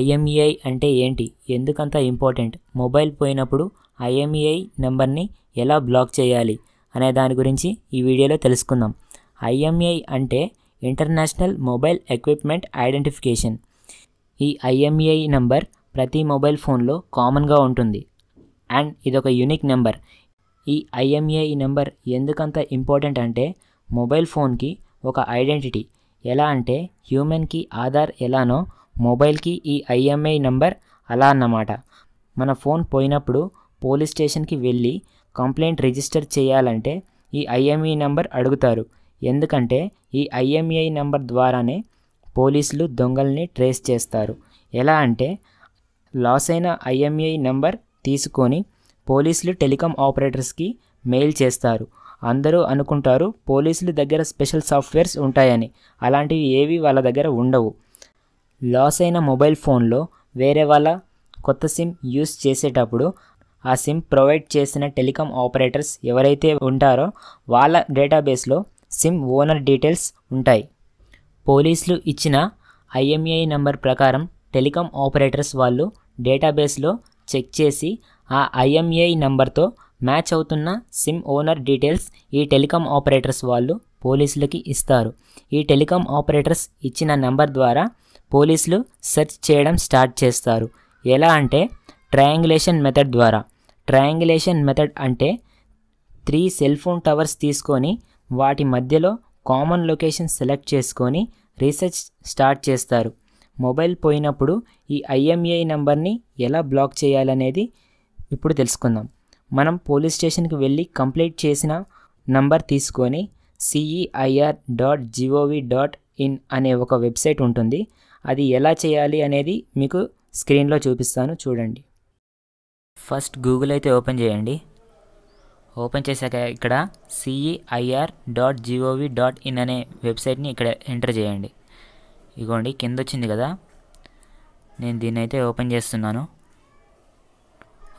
IMEI అంటే ఏంటి ఎందుకంత ఇంపార్టెంట్ మొబైల్ పోయినప్పుడు ఐఎంఈఐ నెంబర్ని ఎలా బ్లాక్ చేయాలి అనే దాని గురించి ఈ వీడియోలో తెలుసుకుందాం ఐఎంఈఐ అంటే ఇంటర్నేషనల్ మొబైల్ ఎక్విప్మెంట్ ఐడెంటిఫికేషన్ ఈ ఐఎంఈఐ నెంబర్ ప్రతి మొబైల్ ఫోన్లో కామన్గా ఉంటుంది అండ్ ఇదొక యూనిక్ నెంబర్ ఈ ఐఎంఈఐ నెంబర్ ఎందుకంత ఇంపార్టెంట్ అంటే మొబైల్ ఫోన్కి ఒక ఐడెంటిటీ ఎలా అంటే హ్యూమన్కి ఆధార్ ఎలానో మొబైల్కి ఈ ఐఎంఐ నంబర్ అలా అన్నమాట మన ఫోన్ పోయినప్పుడు పోలీస్ స్టేషన్కి వెళ్ళి కంప్లైంట్ రిజిస్టర్ చేయాలంటే ఈ ఐఎంఈ నంబర్ అడుగుతారు ఎందుకంటే ఈ ఐఎంఈఐ నంబర్ ద్వారానే పోలీసులు దొంగల్ని ట్రేస్ చేస్తారు ఎలా అంటే లాస్ అయిన ఐఎంఈఐ నంబర్ తీసుకొని పోలీసులు టెలికామ్ ఆపరేటర్స్కి మెయిల్ చేస్తారు అందరూ అనుకుంటారు పోలీసుల దగ్గర స్పెషల్ సాఫ్ట్వేర్స్ ఉంటాయని అలాంటివి ఏవి వాళ్ళ దగ్గర ఉండవు లాస్ అయిన మొబైల్ ఫోన్లో వేరే వాళ్ళ కొత్త సిమ్ యూస్ చేసేటప్పుడు ఆ సిమ్ ప్రొవైడ్ చేసిన టెలికామ్ ఆపరేటర్స్ ఎవరైతే ఉంటారో వాళ్ళ డేటాబేస్లో సిమ్ ఓనర్ డీటెయిల్స్ ఉంటాయి పోలీసులు ఇచ్చిన ఐఎంఏఐ నంబర్ ప్రకారం టెలికామ్ ఆపరేటర్స్ వాళ్ళు డేటాబేస్లో చెక్ చేసి ఆ ఐఎంఏఐ నంబర్తో మ్యాచ్ అవుతున్న సిమ్ ఓనర్ డీటెయిల్స్ ఈ టెలికామ్ ఆపరేటర్స్ వాళ్ళు పోలీసులకి ఇస్తారు ఈ టెలికామ్ ఆపరేటర్స్ ఇచ్చిన నంబర్ ద్వారా పోలీసులు సెర్చ్ చేయడం స్టార్ట్ చేస్తారు ఎలా అంటే ట్రయాంగులేషన్ మెథడ్ ద్వారా ట్రయాంగులేషన్ మెథడ్ అంటే త్రీ సెల్ ఫోన్ టవర్స్ తీసుకొని వాటి మధ్యలో కామన్ లొకేషన్ సెలెక్ట్ చేసుకొని రీసెర్చ్ స్టార్ట్ చేస్తారు మొబైల్ పోయినప్పుడు ఈ ఐఎంఏ నెంబర్ని ఎలా బ్లాక్ చేయాలనేది ఇప్పుడు తెలుసుకుందాం మనం పోలీస్ స్టేషన్కి వెళ్ళి కంప్లీట్ చేసిన నంబర్ తీసుకొని CEIR dot G O V dot in అనే ఒక వెబ్సైట్ ఉంటుంది అది ఎలా చేయాలి అనేది మీకు స్క్రీన్లో చూపిస్తాను చూడండి ఫస్ట్ గూగుల్ అయితే ఓపెన్ చేయండి ఓపెన్ చేశాక ఇక్కడ CEIR dot G O V dot in అనే వెబ్సైట్ని ఇక్కడ ఎంటర్ చేయండి ఇగోండి కింద వచ్చింది కదా నేను దీన్ని అయితే ఓపెన్ చేస్తున్నాను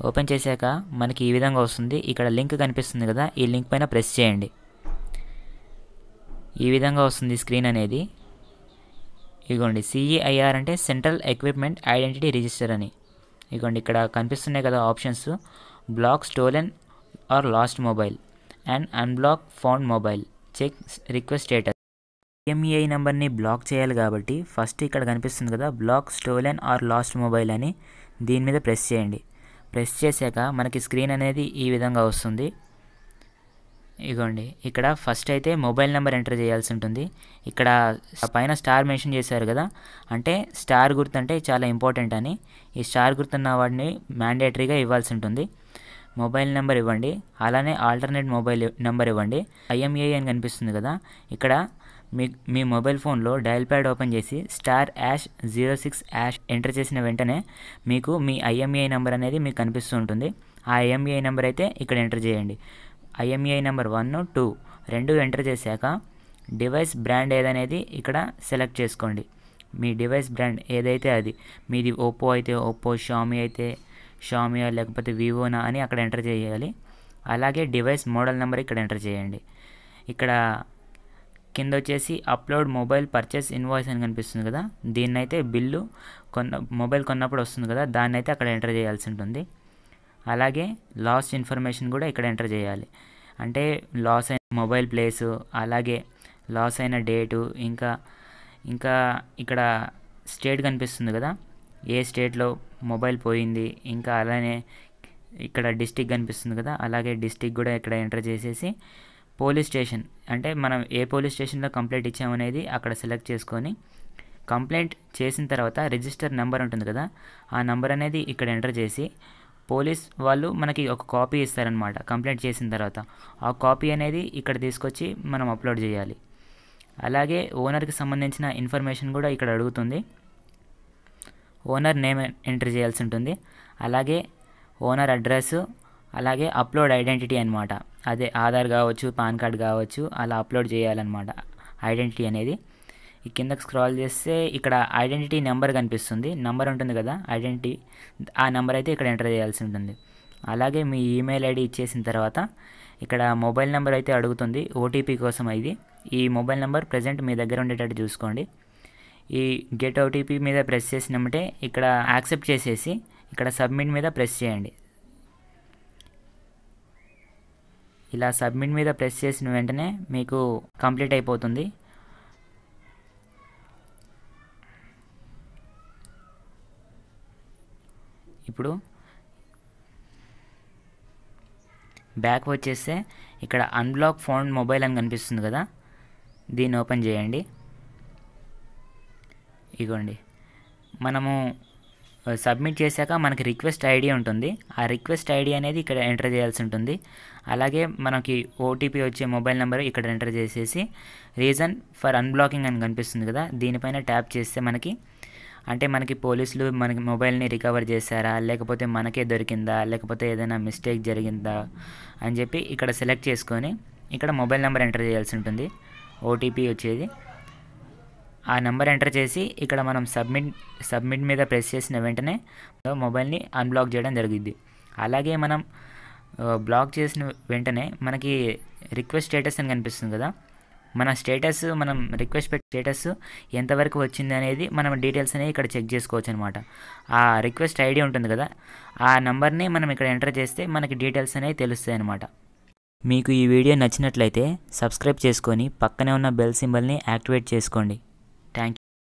ఓపెన్ చేశాక మనకి ఈ విధంగా వస్తుంది ఇక్కడ లింక్ కనిపిస్తుంది కదా ఈ లింక్ పైన ప్రెస్ చేయండి ఈ విధంగా వస్తుంది స్క్రీన్ అనేది ఇదిగోండి సిఈఐఆర్ e అంటే సెంట్రల్ ఎక్విప్మెంట్ ఐడెంటిటీ రిజిస్టర్ అని ఇదిగోండి ఇక్కడ కనిపిస్తున్నాయి కదా options block stolen or lost mobile and unblock phone mobile check request status IMEI నెంబర్ని బ్లాక్ చేయాలి కాబట్టి ఫస్ట్ ఇక్కడ కనిపిస్తుంది కదా block stolen or lost mobile అని దీని మీద ప్రెస్ చేయండి ప్రెస్ చేశాక మనకి స్క్రీన్ అనేది ఈ విధంగా వస్తుంది ఇగోండి ఇక్కడ ఫస్ట్ అయితే మొబైల్ నెంబర్ ఎంటర్ చేయాల్సి ఉంటుంది ఇక్కడ పైన స్టార్ మెన్షన్ చేశారు కదా అంటే స్టార్ గుర్తు అంటే చాలా ఇంపార్టెంట్ అని ఈ స్టార్ గుర్తున్న వాడిని మ్యాండేటరీగా ఇవ్వాల్సి ఉంటుంది మొబైల్ నెంబర్ ఇవ్వండి అలానే ఆల్టర్నేట్ మొబైల్ నెంబర్ ఇవ్వండి ఐఎంఏ అని కనిపిస్తుంది కదా ఇక్కడ మీ మీ మొబైల్ ఫోన్లో డైల్ ప్యాడ్ ఓపెన్ చేసి star hash zero six hash enter చేసిన వెంటనే మీకు మీ ఐఎంఏ నెంబర్ అనేది మీకు కనిపిస్తూ ఉంటుంది ఆ ఐఎంఏ నెంబర్ అయితే ఇక్కడ ఎంటర్ చేయండి ఐఎంఈఐ నెంబర్ వన్ టూ రెండు ఎంటర్ చేశాక డివైస్ బ్రాండ్ ఏదనేది ఇక్కడ సెలెక్ట్ చేసుకోండి మీ డివైస్ బ్రాండ్ ఏదైతే అది మీది ఓప్పో అయితే ఓప్పో షామి అయితే షామి లేకపోతే వివోనా అని అక్కడ ఎంటర్ చేయాలి అలాగే డివైస్ మోడల్ నెంబర్ ఇక్కడ ఎంటర్ చేయండి ఇక్కడ కింద వచ్చేసి అప్లోడ్ మొబైల్ పర్చేస్ ఇన్వాయిస్ అని కనిపిస్తుంది కదా దీన్నైతే బిల్లు కొన్న మొబైల్ కొన్నప్పుడు వస్తుంది కదా దాన్ని అయితే అక్కడ ఎంటర్ చేయాల్సి ఉంటుంది అలాగే లాస్ట్ ఇన్ఫర్మేషన్ కూడా ఇక్కడ ఎంటర్ చేయాలి అంటే లాస్ అయిన మొబైల్ ప్లేసు అలాగే లాస్ అయిన డేటు ఇంకా ఇంకా ఇక్కడ స్టేట్ కనిపిస్తుంది కదా ఏ స్టేట్లో మొబైల్ పోయింది ఇంకా అలానే ఇక్కడ డిస్టిక్ కనిపిస్తుంది కదా అలాగే డిస్టిక్ కూడా ఇక్కడ ఎంటర్ చేసేసి పోలీస్ స్టేషన్ అంటే మనం ఏ పోలీస్ స్టేషన్లో కంప్లైంట్ ఇచ్చామనేది అక్కడ సెలెక్ట్ చేసుకొని కంప్లైంట్ చేసిన తర్వాత రిజిస్టర్ నెంబర్ ఉంటుంది కదా ఆ నెంబర్ అనేది ఇక్కడ ఎంటర్ చేసి పోలీస్ వాళ్ళు మనకి ఒక కాపీ ఇస్తారనమాట కంప్లైంట్ చేసిన తర్వాత ఆ కాపీ అనేది ఇక్కడ తీసుకొచ్చి మనం అప్లోడ్ చేయాలి అలాగే ఓనర్కి సంబంధించిన ఇన్ఫర్మేషన్ కూడా ఇక్కడ అడుగుతుంది ఓనర్ నేమ్ ఎంటర్ చేయాల్సి ఉంటుంది అలాగే ఓనర్ అడ్రస్ అలాగే అప్లోడ్ ఐడెంటిటీ అనమాట అదే ఆధార్ కావచ్చు పాన్ కార్డ్ కావచ్చు అలా అప్లోడ్ చేయాలన్నమాట ఐడెంటిటీ అనేది ఈ కిందకు స్క్రాల్ చేస్తే ఇక్కడ ఐడెంటిటీ నెంబర్ కనిపిస్తుంది నెంబర్ ఉంటుంది కదా ఐడెంటిటీ ఆ నెంబర్ అయితే ఇక్కడ ఎంటర్ చేయాల్సి ఉంటుంది అలాగే మీ ఈమెయిల్ ఐడి ఇచ్చేసిన తర్వాత ఇక్కడ మొబైల్ నెంబర్ అయితే అడుగుతుంది ఓటీపీ కోసం ఇది ఈ మొబైల్ నెంబర్ ప్రజెంట్ మీ దగ్గర ఉండేటట్టు చూసుకోండి ఈ గెట్ ఓటీపీ మీద ప్రెస్ చేసినామంటే ఇక్కడ యాక్సెప్ట్ చేసేసి ఇక్కడ సబ్మిట్ మీద ప్రెస్ చేయండి ఇలా సబ్మిట్ మీద ప్రెస్ చేసిన వెంటనే మీకు కంప్లీట్ అయిపోతుంది ఇప్పుడు బ్యాక్ వచ్చేస్తే ఇక్కడ అన్బ్లాక్ ఫోన్ మొబైల్ అని కనిపిస్తుంది కదా దీన్ని ఓపెన్ చేయండి ఇగోండి మనము సబ్మిట్ చేశాక మనకి రిక్వెస్ట్ ఐడి ఉంటుంది ఆ రిక్వెస్ట్ ఐడి అనేది ఇక్కడ ఎంటర్ చేయాల్సి ఉంటుంది అలాగే మనకి ఓటీపీ వచ్చే మొబైల్ నెంబర్ ఇక్కడ ఎంటర్ చేసేసి రీజన్ ఫర్ అన్బ్లాకింగ్ అని కనిపిస్తుంది కదా దీనిపైన ట్యాప్ చేస్తే మనకి అంటే మనకి పోలీసులు మనకి మొబైల్ని రికవర్ చేశారా లేకపోతే మనకే దొరికిందా లేకపోతే ఏదైనా మిస్టేక్ జరిగిందా అని చెప్పి ఇక్కడ సెలెక్ట్ చేసుకొని ఇక్కడ మొబైల్ నెంబర్ ఎంటర్ చేయాల్సి ఉంటుంది ఓటీపీ వచ్చేది ఆ నెంబర్ ఎంటర్ చేసి ఇక్కడ మనం సబ్మిట్ సబ్మిట్ మీద ప్రెస్ చేసిన వెంటనే మొబైల్ని అన్బ్లాక్ చేయడం జరిగింది అలాగే మనం బ్లాక్ చేసిన వెంటనే మనకి రిక్వెస్ట్ స్టేటస్ అని కనిపిస్తుంది కదా మన స్టేటస్ మనం రిక్వెస్ట్ పెట్ స్టేటస్ ఎంతవరకు వచ్చింది అనేది మనం డీటెయిల్స్ అనేవి ఇక్కడ చెక్ చేసుకోవచ్చు అనమాట ఆ రిక్వెస్ట్ ఐడి ఉంటుంది కదా ఆ నెంబర్ని మనం ఇక్కడ ఎంటర్ చేస్తే మనకి డీటెయిల్స్ అనేవి తెలుస్తాయి అనమాట మీకు ఈ వీడియో నచ్చినట్లయితే సబ్స్క్రైబ్ చేసుకొని పక్కనే ఉన్న బెల్ సింబల్ని యాక్టివేట్ చేసుకోండి థ్యాంక్